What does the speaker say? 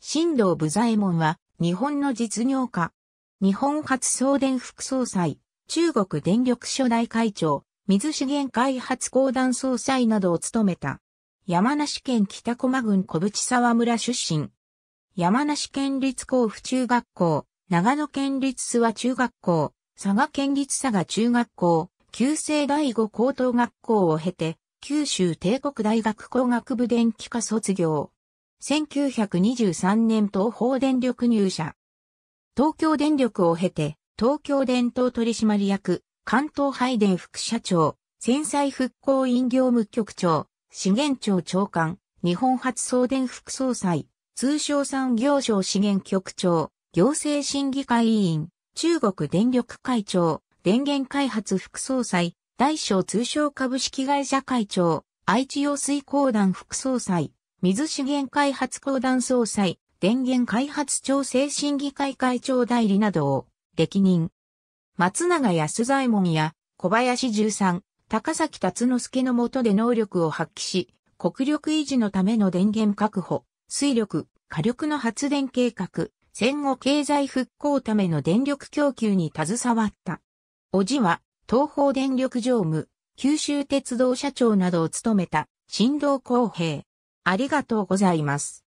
新道武左衛門は、日本の実業家。日本初送電副総裁、中国電力初代会長、水資源開発公団総裁などを務めた。山梨県北駒郡小淵沢村出身。山梨県立甲府中学校、長野県立諏訪中学校、佐賀県立佐賀中学校、旧制第五高等学校を経て、九州帝国大学工学部電気科卒業。1923年東方電力入社。東京電力を経て、東京電灯取締役、関東配電副社長、戦災復興院業務局長、資源庁長官、日本発送電副総裁、通商産業省資源局長、行政審議会委員、中国電力会長、電源開発副総裁、大小通商株式会社会長、愛知用水工団副総裁、水資源開発公団総裁、電源開発調整審議会会長代理などを歴任。松永安左衛門や小林十三、高崎達之助の下で能力を発揮し、国力維持のための電源確保、水力、火力の発電計画、戦後経済復興ための電力供給に携わった。おじは、東方電力常務、九州鉄道社長などを務めた、新道公平。ありがとうございます。